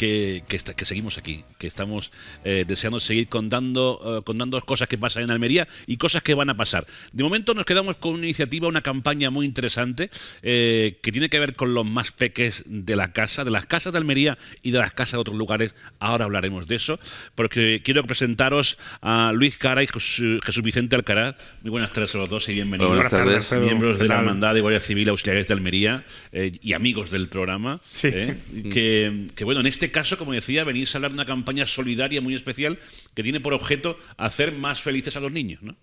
que, está, que seguimos aquí, que estamos eh, deseando seguir contando, eh, contando cosas que pasan en Almería y cosas que van a pasar. De momento nos quedamos con una iniciativa, una campaña muy interesante eh, que tiene que ver con los más peques de la casa, de las casas de Almería y de las casas de otros lugares. Ahora hablaremos de eso, porque quiero presentaros a Luis Cara y Jesús Vicente Alcaraz. Muy buenas tardes a los dos y bienvenidos. Buenas tardes. Miembros de la Hermandad de Guardia Civil Auxiliares de Almería y amigos del programa. Sí. que, que bueno, en este caso, como decía, venís a hablar de una campaña solidaria muy especial que tiene por objeto hacer más felices a los niños, ¿no?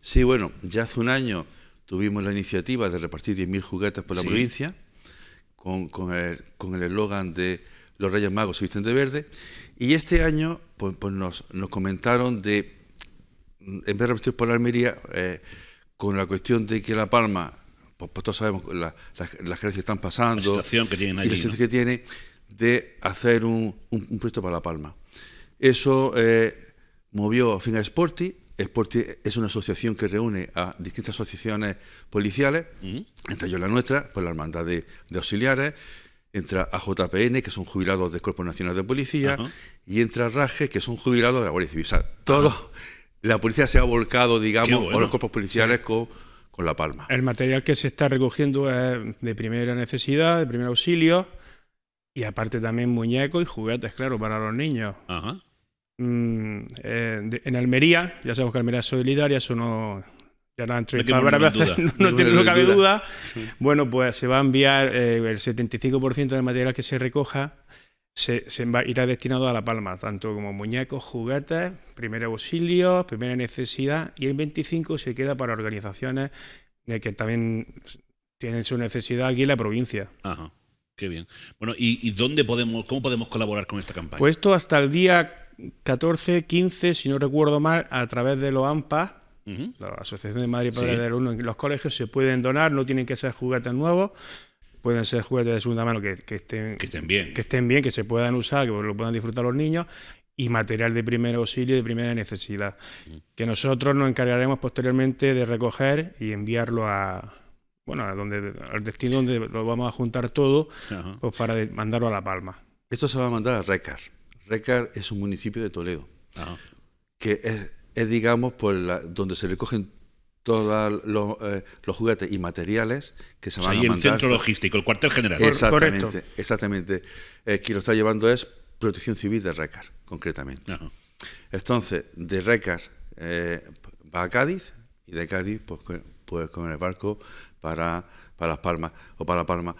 Sí, bueno, ya hace un año tuvimos la iniciativa de repartir 10.000 juguetes por la provincia con, con el eslogan de los Reyes Magos se visten de verde. Y este año pues, pues nos, comentaron de, en vez de repartir por la Almería, eh, con la cuestión de que La Palma, pues, pues todos sabemos que las, las están pasando, la situación que tienen que tiene, de hacer un, puesto para La Palma. Eso eh, movió a a Sporty. Sporty es una asociación que reúne a distintas asociaciones policiales, entre ellos la nuestra, pues la Hermandad de, Auxiliares, entra a JPN, que son jubilados del Cuerpo Nacional de Policía, y entra que son jubilados de la Guardia Civil. todo, la policía se ha volcado, digamos, a los cuerpos policiales con, con La Palma. El material que se está recogiendo es de primera necesidad, de primer auxilio, y aparte también muñecos y juguetes, claro, para los niños. Ajá. Mm, eh, en Almería, ya sabemos que Almería es solidaria, eso no... duda. Bueno, pues se va a enviar eh, el 75% del material que se recoja se, irá destinado a La Palma, tanto como muñecos, juguetes, primer auxilio, primera necesidad, y el 25 se queda para organizaciones que también tienen su necesidad aquí en la provincia. Ajá. Qué bien. Bueno, ¿y, dónde podemos, cómo podemos colaborar con esta campaña? Pues esto hasta el día 14, 15, si no recuerdo mal, a través de los AMPA, la Asociación de Madrid Padres de Uno, en los colegios se pueden donar, no tienen que ser juguetes nuevos pueden ser juguetes de segunda mano que, estén, estén, bien. que estén bien, que se puedan usar, que lo puedan disfrutar los niños y material de primer auxilio y de primera necesidad, que nosotros nos encargaremos posteriormente de recoger y enviarlo a, bueno, donde, al destino donde lo vamos a juntar todo, pues para mandarlo a La Palma. Esto se va a mandar a Recar. Recar es un municipio de Toledo, que es, digamos, por donde se recogen todos eh, los, juguetes y materiales que se van a mandar. Ahí el centro logístico, el cuartel general. Exactamente, exactamente. Eh, quien lo está llevando es Protección Civil de Recar, concretamente. Entonces, de Recar eh, va a Cádiz y de Cádiz pues, pues con el barco para, para Las Palmas o para Palma.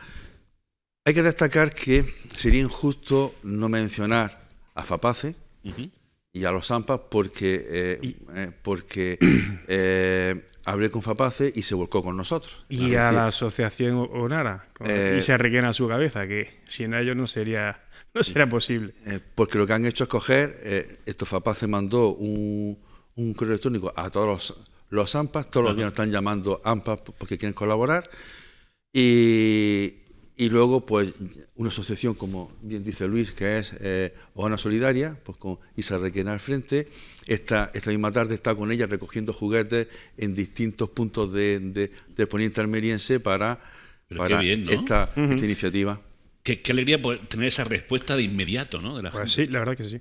Hay que destacar que sería injusto no mencionar a Fapace y a los Zampas porque, eh, eh, porque eh, hablé con Fapace y se volcó con nosotros. Y a, la asociación Onara, y se arrequena a su cabeza, que sin ellos no sería, no sería posible. porque lo que han hecho es coger, esto Fapace mandó un, un correo electrónico a todos los los AMPAs, todos los días nos están llamando AMPAs porque quieren colaborar. Y, y, luego, pues, una asociación, como bien dice Luis, que es eh, Oana Solidaria, pues con Isa Requena al frente. Esta, esta misma tarde está con ella recogiendo juguetes en distintos puntos de, de, Poniente Almeriense para, para esta, iniciativa. Qué, alegría tener esa respuesta de inmediato, ¿no? De la pues gente. Sí, la verdad que sí.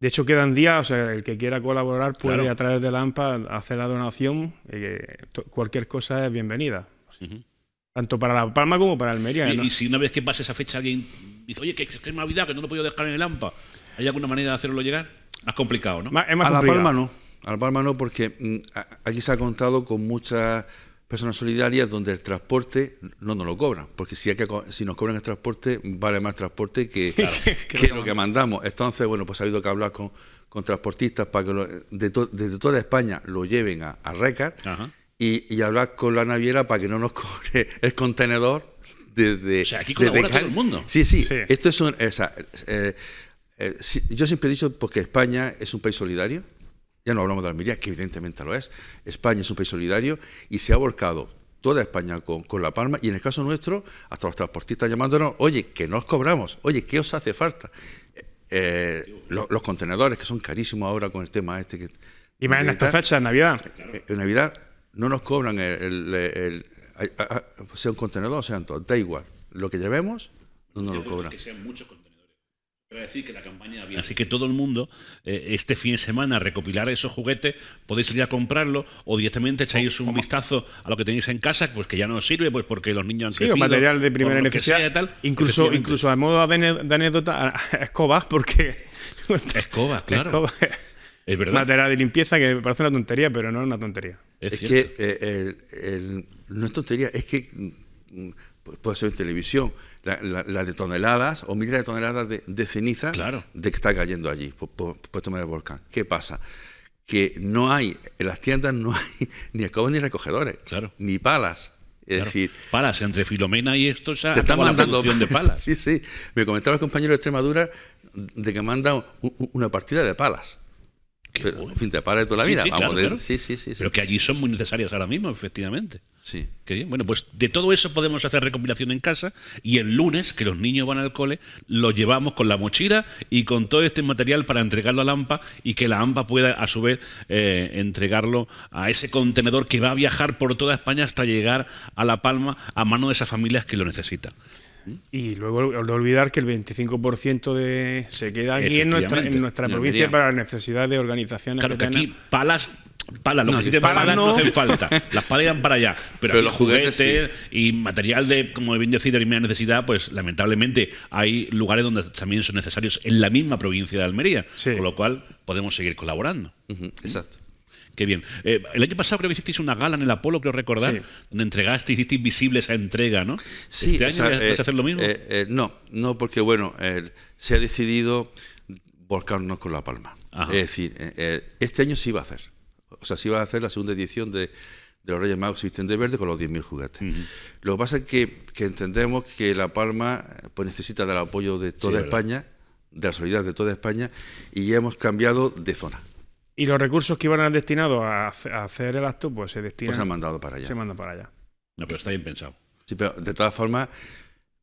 De hecho, quedan días, o sea, el que quiera colaborar puede a través de la AMPA hacer la donación. Eh, cualquier cosa es bienvenida. Tanto para La Palma como para Almería. Y, y, si una vez que pase esa fecha alguien dice, oye, que, que es Navidad, que no lo puedo dejar en el AMPA, ¿hay alguna manera de hacerlo llegar? Es complicado, ¿no? a La Palma no. A La Palma no, porque mm, aquí se ha contado con muchas personas solidarias donde el transporte no nos lo cobran, porque si, hay que, si nos cobran el transporte, vale más transporte que, lo que mandamos. Entonces, bueno, pues ha habido que hablar con, transportistas para que de desde toda España lo lleven a, a Recar y, y, hablar con la naviera para que no nos cobre el contenedor desde... O aquí todo el mundo. Sí, sí. Esto es eh, eh, yo siempre he dicho porque España es un país solidario ya no hablamos de Almería, que evidentemente lo es, España es un país solidario y se ha volcado toda España con, La Palma y en el caso nuestro, hasta los transportistas llamándonos, oye, que nos cobramos, oye, ¿qué os hace falta? Eh, eh, los, contenedores, que son carísimos ahora con el tema este. Que, y esta fecha, en Navidad. Eh, en Navidad no nos cobran el, sea un contenedor o sea, todo da igual. Lo que llevemos no nos lo cobran decir que la campaña Así que todo el mundo, eh, este fin de semana, recopilar esos juguetes, podéis ir a comprarlo o directamente echáis un vistazo a lo que tenéis en casa, pues que ya no os sirve, pues porque los niños han crecido. Sí, material de primera necesidad. tal, incluso, incluso a modo de anécdota, escobas, porque. Escobas, claro. Es verdad. Material de limpieza que me parece una tontería, pero no es una tontería. Es, que eh, no es tontería, es que puede ser en televisión, la, de toneladas o miles de toneladas de, ceniza de que está cayendo allí, por, por, el volcán. ¿Qué pasa? Que no hay, en las tiendas no hay ni escobas ni recogedores, ni palas. Es decir, palas entre Filomena y esto se está hablando mandando de palas. sí, sí. Me comentaba el compañero de Extremadura de que manda una partida de palas. Pero, te para toda la vida. Pero que allí son muy necesarias ahora mismo, efectivamente. Sí. bien. Bueno, pues de todo eso podemos hacer recombinación en casa y el lunes, que los niños van al cole, lo llevamos con la mochila y con todo este material para entregarlo a la AMPA y que la AMPA pueda a su vez eh, entregarlo a ese contenedor que va a viajar por toda España hasta llegar a La Palma a mano de esas familias que lo necesitan. Y luego olvidar que el 25% de, se queda aquí en nuestra, en nuestra provincia para la necesidad de organizaciones. Claro, que, aquí palas palas, los que palas, palas no. hacen falta. Las palas iban para allá. Pero, los juguetes, y material de, como bien decía, de primera necesidad, pues lamentablemente hay lugares donde también son necesarios en la misma provincia de Almería. Con lo cual podemos seguir colaborando. Exacto. Qué bien. Eh, el año pasado creo que hicisteis una gala en el Apolo, creo recordar, donde entregaste, hiciste invisible esa entrega, ¿no? Sí, ¿Este año vas a eh, hacer lo mismo? Eh, no, no, porque bueno, se ha decidido volcarnos con La Palma. Es decir, este año sí va a hacer. O sea, sí va a hacer la segunda edición de, los Reyes Magos Visten de Verde con los 10.000 juguetes. Lo que pasa es que, entendemos que La Palma pues, necesita del apoyo de toda España, de la solidaridad de toda España, y ya hemos cambiado de zona. Y los recursos que iban a destinados a hacer el acto, pues se destinan. Pues se han mandado para allá. Se mandan para allá. No, pero está bien pensado. Sí, pero de todas formas,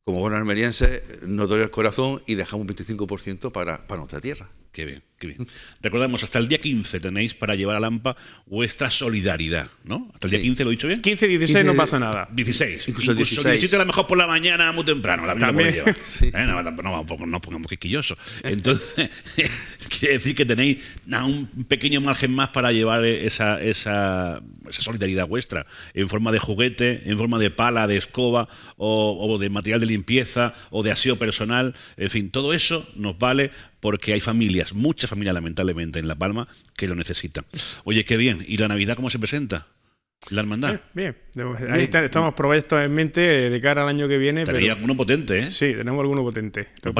como buen armeriense, nos duele el corazón y dejamos un 25% para nuestra tierra. Qué bien, qué bien. Recordamos, hasta el día 15 tenéis para llevar a Lampa vuestra solidaridad, ¿no? Hasta el día 15, ¿lo he dicho bien? 15, 16 no pasa nada. 16. Incluso, incluso 17 a lo mejor por la mañana muy temprano. La También. ¿Eh? No, no, no, pongamos quisquilloso. Entonces, quiere decir que tenéis un pequeño margen más para llevar esa, esa, esa, solidaridad vuestra en forma de juguete, en forma de pala, de escoba o, o de material de limpieza o de aseo personal. En fin, todo eso nos vale porque hay familias, muchas familias lamentablemente en La Palma, que lo necesitan. Oye, qué bien. ¿Y la Navidad cómo se presenta? La hermandad. Bien, Ahí estamos proyectos en mente de cara al año que viene. Tenemos alguno potente, ¿eh? Sí, tenemos alguno potente. Lo,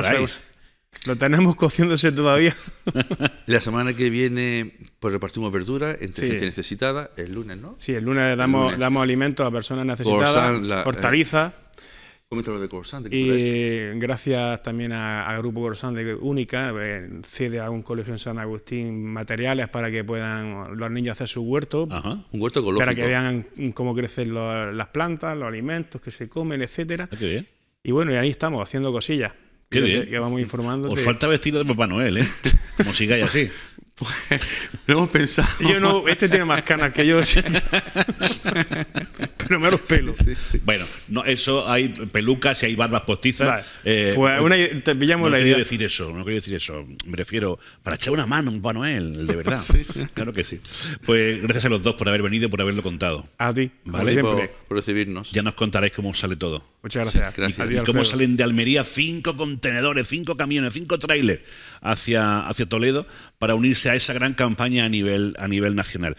lo tenemos cociéndose todavía. la semana que viene, pues repartimos verduras entre gente necesitada. El lunes, ¿no? Sí, el lunes damos, damos alimentos a personas necesitadas, hortalizas. Y gracias también a, Grupo Corsan de Única, eh, cede a un colegio en San Agustín materiales para que puedan los niños hacer su huerto. un huerto ecológico. Para que vean cómo crecen las plantas, los alimentos que se comen, etcétera. Ah, y bueno, y ahí estamos, haciendo cosillas. Qué vamos informando. Os falta vestido de Papá Noel, ¿eh? Como sigáis así. Pues, lo hemos pensado. este tiene más canas que yo. primeros pelos Bueno, no, eso hay pelucas y hay barbas postizas. Eh, pues una, te pillamos la idea. decir eso, no quería decir eso. Me refiero para echar una mano a un Manuel, de verdad. Claro que sí. Pues gracias a los dos por haber venido por haberlo contado. A ti, ¿vale? Por, recibirnos. Ya nos contaréis cómo sale todo. Muchas gracias. Y, Adiós, cómo salen de Almería cinco contenedores, cinco camiones, cinco trailers hacia, hacia Toledo para unirse a esa gran campaña a nivel, a nivel nacional.